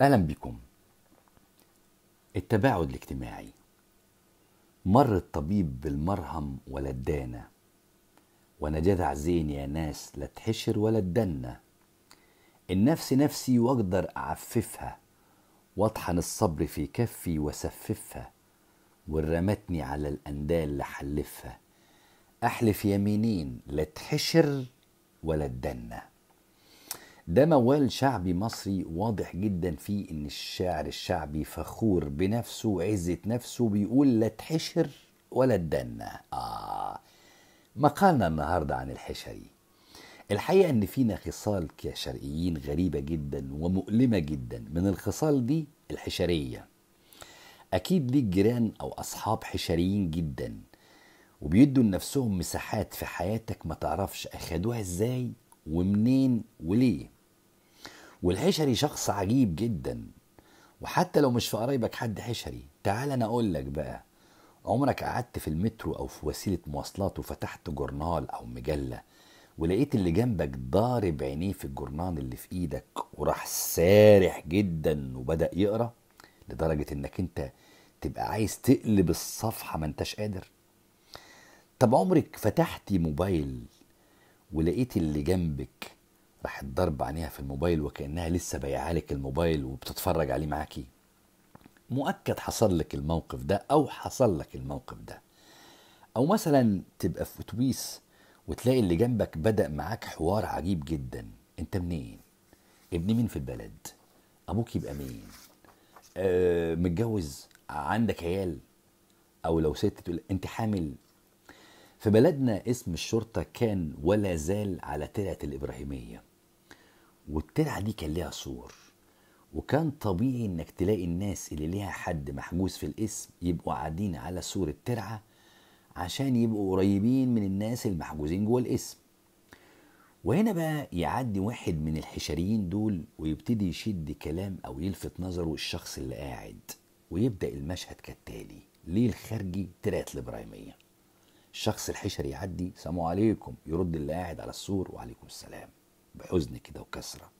أهلا بكم التباعد الاجتماعي مر الطبيب بالمرهم ولا ادانا وانا جدع زين يا ناس لا تحشر ولا الدنة النفس نفسي واقدر اعففها واطحن الصبر في كفي واسففها والرمتني على الاندال لحلفها احلف يمينين لا تحشر ولا الدنه ده موال شعبي مصري واضح جدا فيه ان الشاعر الشعبي فخور بنفسه وعزه نفسه بيقول لا تحشر ولا تدنى آه مقالنا النهاردة عن الحشري الحقيقة ان فينا خصال كشرقيين غريبة جدا ومؤلمة جدا من الخصال دي الحشرية اكيد ليك جيران او اصحاب حشريين جدا وبيدوا لنفسهم مساحات في حياتك ما تعرفش اخدوها ازاي ومنين وليه والحشري شخص عجيب جدا وحتى لو مش في قرايبك حد حشري تعال انا اقول لك بقى عمرك قعدت في المترو او في وسيله مواصلات وفتحت جورنال او مجله ولقيت اللي جنبك ضارب عينيه في الجورنال اللي في ايدك وراح سارح جدا وبدا يقرا لدرجه انك انت تبقى عايز تقلب الصفحه ما انتش قادر طب عمرك فتحتي موبايل ولقيت اللي جنبك راح تضرب عينيها في الموبايل وكانها لسه لك الموبايل وبتتفرج عليه معاكي مؤكد حصل لك الموقف ده او حصل لك الموقف ده او مثلا تبقى في اتوبيس وتلاقي اللي جنبك بدا معاك حوار عجيب جدا انت منين ابن مين في البلد ابوك يبقى مين أه متجوز عندك عيال او لو ست تقول انت حامل في بلدنا اسم الشرطة كان ولا زال على ترعة الإبراهيمية والترعة دي كان ليها صور وكان طبيعي انك تلاقي الناس اللي ليها حد محجوز في الاسم يبقوا قاعدين على سور الترعة عشان يبقوا قريبين من الناس المحجوزين جوه الاسم وهنا بقى يعدي واحد من الحشريين دول ويبتدي يشد كلام او يلفت نظره الشخص اللي قاعد ويبدا المشهد كالتالي ليه الخارجي ترعه الابراهيميه الشخص الحشري يعدي سلام عليكم يرد اللي قاعد على السور وعليكم السلام بحزن كده وكسره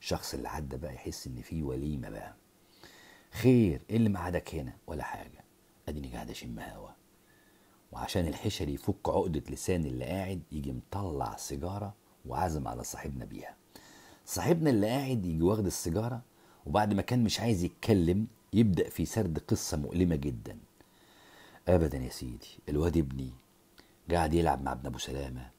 الشخص اللي عدى بقى يحس ان في وليمه بقى خير ايه اللي معادك هنا ولا حاجه اديني قاعد اشم هوا وعشان الحشري يفك عقدة لسان اللي قاعد يجي مطلع سيجارة وعزم على صاحبنا بيها صاحبنا اللي قاعد يجي واخد السيجارة وبعد ما كان مش عايز يتكلم يبدأ في سرد قصة مؤلمة جدا ابدا يا سيدي الواد ابني قاعد يلعب مع ابن ابو سلامه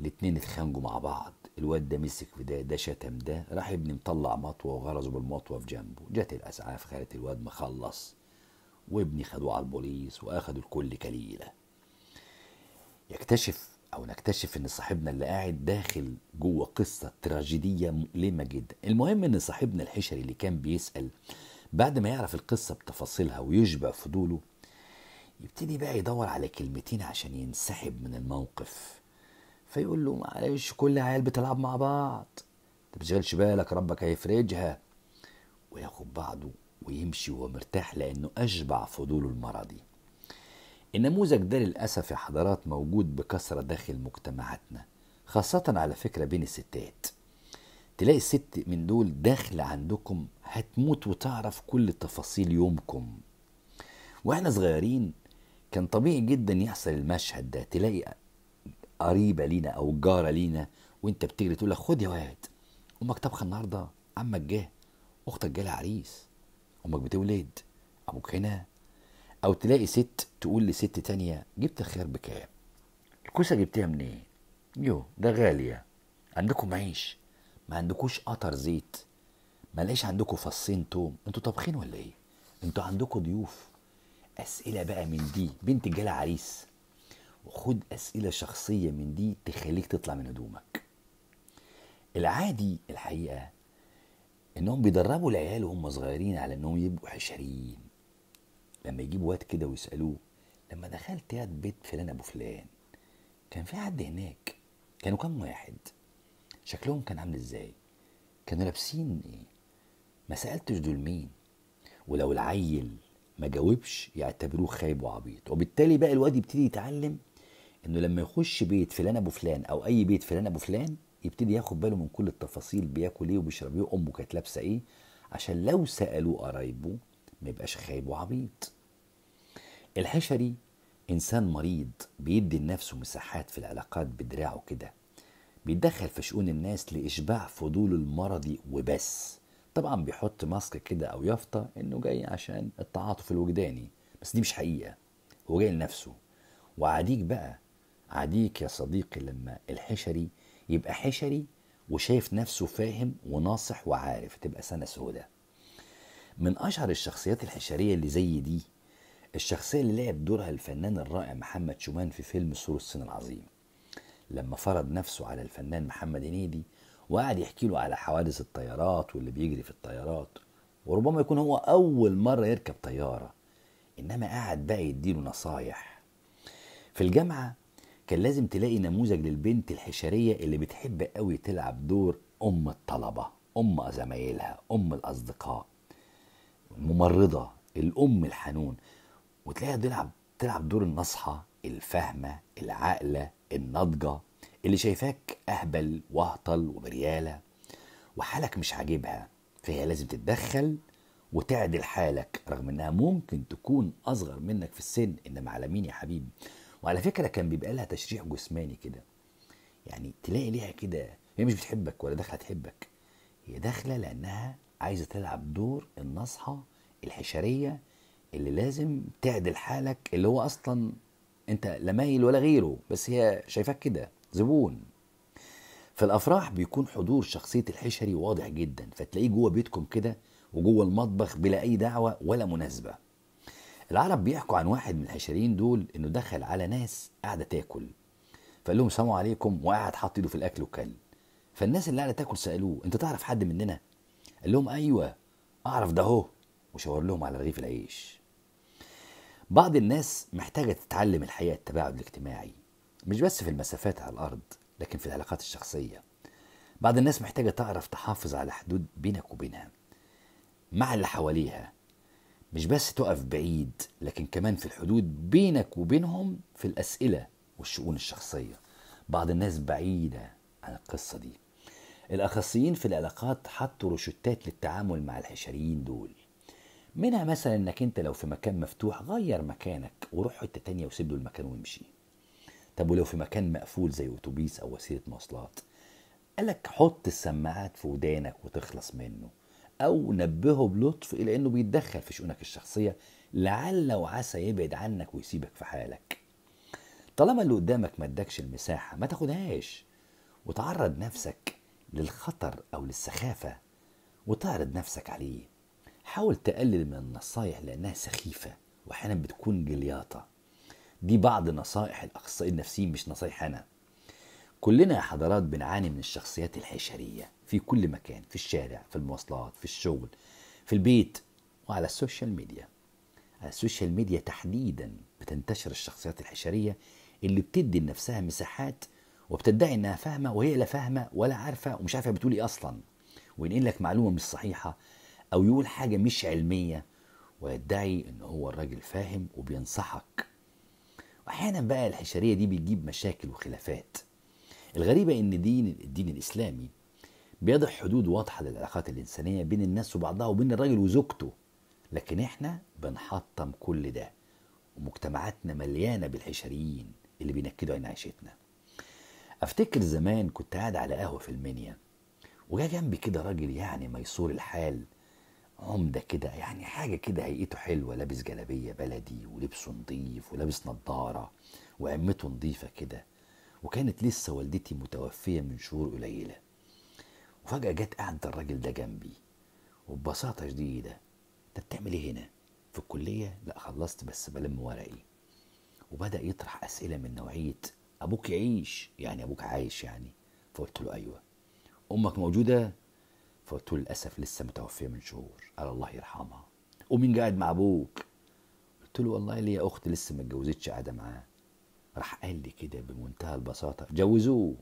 الاتنين اتخانقوا مع بعض الواد ده مسك في ده ده شتم ده راح ابني مطلع مطوه وغرزه بالمطوه في جنبه جت الاسعاف خالت الواد مخلص وابني خدوه على البوليس واخدوا الكل كليله يكتشف او نكتشف ان صاحبنا اللي قاعد داخل جوه قصه تراجيديه مؤلمه جدا المهم ان صاحبنا الحشري اللي كان بيسال بعد ما يعرف القصه بتفاصيلها ويشبع فضوله يبتدي بقى يدور على كلمتين عشان ينسحب من الموقف فيقول له معلش كل عيال بتلعب مع بعض انت بتشغلش بالك ربك هيفرجها وياخد بعضه ويمشي وهو مرتاح لانه اشبع فضوله المرضي النموذج ده للاسف يا حضرات موجود بكثره داخل مجتمعاتنا خاصه على فكره بين الستات تلاقي الست من دول داخله عندكم هتموت وتعرف كل تفاصيل يومكم واحنا صغيرين كان طبيعي جدا يحصل المشهد ده تلاقي قريبه لينا او جاره لينا وانت بتجري تقول لها خد يا واد امك طبخه النهارده عمك جه اختك جالها عريس امك بتولد ابوك هنا او تلاقي ست تقول لست تانية جبت الخيار بكام الكوسه جبتها منين يو ده غاليه عندكم عيش ما عندكوش قطر زيت ما عندكم فصين توم انتوا طابخين ولا ايه انتوا عندكم ضيوف اسئله بقى من دي بنت جالها عريس وخد اسئله شخصيه من دي تخليك تطلع من هدومك العادي الحقيقه انهم بيدربوا العيال وهم صغيرين على انهم يبقوا حشريين لما يجيبوا واد كده ويسالوه لما دخلت يا بيت فلان ابو فلان كان في حد هناك كانوا كام واحد شكلهم كان عامل ازاي كانوا لابسين ايه ما سالتش دول مين ولو العيل ما جاوبش يعتبروه خايب وعبيط وبالتالي بقى الواد يبتدي يتعلم انه لما يخش بيت فلان ابو فلان او اي بيت فلان ابو فلان يبتدي ياخد باله من كل التفاصيل بياكل ايه وبيشرب ايه وامه كانت لابسه ايه عشان لو سالوه قرايبه ما يبقاش خايب وعبيط الحشري انسان مريض بيدي لنفسه مساحات في العلاقات بدراعه كده بيتدخل في شؤون الناس لاشباع فضوله المرضي وبس طبعا بيحط ماسك كده او يافطه انه جاي عشان التعاطف الوجداني بس دي مش حقيقه هو جاي لنفسه وعاديك بقى عاديك يا صديقي لما الحشري يبقى حشري وشايف نفسه فاهم وناصح وعارف تبقى سنة سودة من أشهر الشخصيات الحشرية اللي زي دي الشخصية اللي لعب دورها الفنان الرائع محمد شومان في فيلم سور الصين العظيم لما فرض نفسه على الفنان محمد هنيدي وقعد يحكي له على حوادث الطيارات واللي بيجري في الطيارات وربما يكون هو أول مرة يركب طيارة إنما قعد بقى يديله نصايح في الجامعة كان لازم تلاقي نموذج للبنت الحشرية اللي بتحب قوي تلعب دور أم الطلبة أم زمايلها أم الأصدقاء الممرضة الأم الحنون وتلاقيها تلعب تلعب دور النصحة الفاهمة العاقلة الناضجة اللي شايفاك أهبل وأهطل وبريالة وحالك مش عاجبها فهي لازم تتدخل وتعدل حالك رغم انها ممكن تكون اصغر منك في السن انما على مين يا حبيبي وعلى فكره كان بيبقى لها تشريح جسماني كده يعني تلاقي ليها كده هي مش بتحبك ولا داخله تحبك هي داخله لانها عايزه تلعب دور النصحه الحشريه اللي لازم تعدل حالك اللي هو اصلا انت لا مايل ولا غيره بس هي شايفاك كده زبون في الافراح بيكون حضور شخصيه الحشري واضح جدا فتلاقيه جوه بيتكم كده وجوه المطبخ بلا اي دعوه ولا مناسبه العرب بيحكوا عن واحد من الحشريين دول انه دخل على ناس قاعده تاكل فقال لهم سلام عليكم وقعد حاطط ايده في الاكل وكل فالناس اللي قاعده تاكل سالوه انت تعرف حد مننا قال لهم ايوه اعرف ده اهو وشاور لهم على رغيف العيش بعض الناس محتاجه تتعلم الحقيقه التباعد الاجتماعي مش بس في المسافات على الأرض لكن في العلاقات الشخصية بعض الناس محتاجة تعرف تحافظ على حدود بينك وبينها مع اللي حواليها مش بس تقف بعيد لكن كمان في الحدود بينك وبينهم في الأسئلة والشؤون الشخصية بعض الناس بعيدة عن القصة دي الأخصائيين في العلاقات حطوا روشتات للتعامل مع الحشريين دول منها مثلا انك انت لو في مكان مفتوح غير مكانك وروح حته تانية وسيب له المكان وامشي طب ولو في مكان مقفول زي اتوبيس او وسيله مواصلات قالك حط السماعات في ودانك وتخلص منه او نبهه بلطف الى انه بيتدخل في شؤونك الشخصيه لعل وعسى يبعد عنك ويسيبك في حالك طالما اللي قدامك ما ادكش المساحه ما تاخدهاش وتعرض نفسك للخطر او للسخافه وتعرض نفسك عليه حاول تقلل من النصايح لانها سخيفه واحيانا بتكون جلياطه دي بعض نصائح الاخصائيين النفسيين مش نصايح انا كلنا يا حضرات بنعاني من الشخصيات الحشريه في كل مكان في الشارع في المواصلات في الشغل في البيت وعلى السوشيال ميديا على السوشيال ميديا تحديدا بتنتشر الشخصيات الحشريه اللي بتدي لنفسها مساحات وبتدعي انها فاهمه وهي لا فاهمه ولا عارفه ومش عارفه بتقول ايه اصلا وينقل لك معلومه مش صحيحه او يقول حاجه مش علميه ويدعي ان هو الراجل فاهم وبينصحك واحيانا بقى الحشريه دي بتجيب مشاكل وخلافات الغريبه ان دين الدين الاسلامي بيضع حدود واضحه للعلاقات الانسانيه بين الناس وبعضها وبين الراجل وزوجته لكن احنا بنحطم كل ده ومجتمعاتنا مليانه بالحشريين اللي بينكدوا عين عيشتنا افتكر زمان كنت قاعد على قهوه في المنيا وجا جنبي كده راجل يعني ميسور الحال عمده كده يعني حاجه كده هيئته حلوه لابس جلابيه بلدي ولبسه نظيف ولابس نظاره وعمته نظيفه كده وكانت لسه والدتي متوفيه من شهور قليله وفجاه جت قعدت الراجل ده جنبي وببساطه شديده انت بتعمل ايه هنا في الكليه لا خلصت بس بلم ورقي وبدا يطرح اسئله من نوعيه ابوك يعيش يعني ابوك عايش يعني فقلت له ايوه امك موجوده فقلت له للأسف لسه متوفية من شهور قال الله يرحمها ومين قاعد مع أبوك قلت له والله ليا أخت لسه ما اتجوزتش قاعدة معاه راح قال لي كده بمنتهى البساطة جوزوه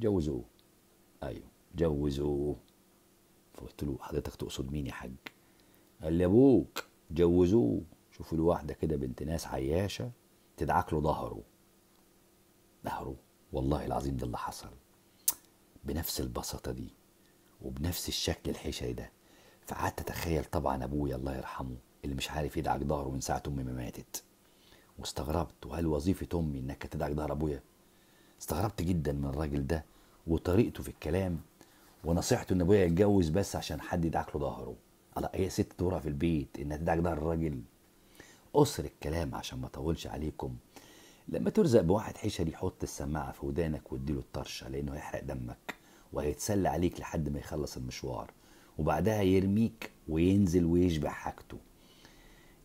جوزوه أيوه جوزوه فقلت له حضرتك تقصد مين يا حاج قال لي أبوك جوزوه شوفوا له واحدة كده بنت ناس عياشة تدعك له ظهره ظهره والله العظيم ده اللي حصل بنفس البساطة دي وبنفس الشكل الحشري ده فقعدت اتخيل طبعا ابويا الله يرحمه اللي مش عارف يدعك ظهره من ساعه امي ما ماتت واستغربت وهل وظيفه امي انك تدعك ظهر ابويا استغربت جدا من الراجل ده وطريقته في الكلام ونصيحته ان ابويا يتجوز بس عشان حد يدعك له ظهره الله هي ست دورها في البيت انها تدعك ظهر الراجل قصر الكلام عشان ما اطولش عليكم لما ترزق بواحد حشري حط السماعه في ودانك واديله الطرشه لانه هيحرق دمك وهيتسلى عليك لحد ما يخلص المشوار وبعدها يرميك وينزل ويشبع حاجته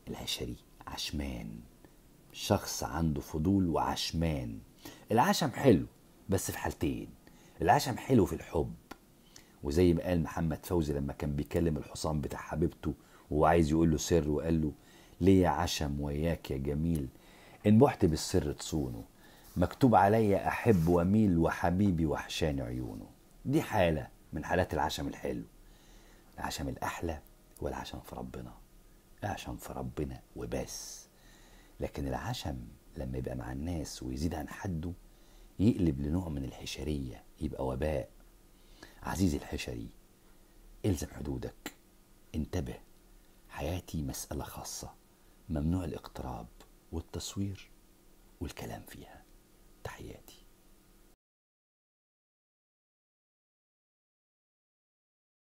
العشري عشمان شخص عنده فضول وعشمان العشم حلو بس في حالتين العشم حلو في الحب وزي ما قال محمد فوزي لما كان بيكلم الحصان بتاع حبيبته وهو عايز يقول له سر وقال له ليه عشم وياك يا جميل إن بحت بالسر تصونه مكتوب عليا أحب وأميل وحبيبي وحشاني عيونه دي حالة من حالات العشم الحلو العشم الأحلى هو العشم في ربنا العشم في ربنا وبس لكن العشم لما يبقى مع الناس ويزيد عن حده يقلب لنوع من الحشرية يبقى وباء عزيزي الحشري الزم حدودك انتبه حياتي مسألة خاصة ممنوع الاقتراب والتصوير والكلام فيها تحياتي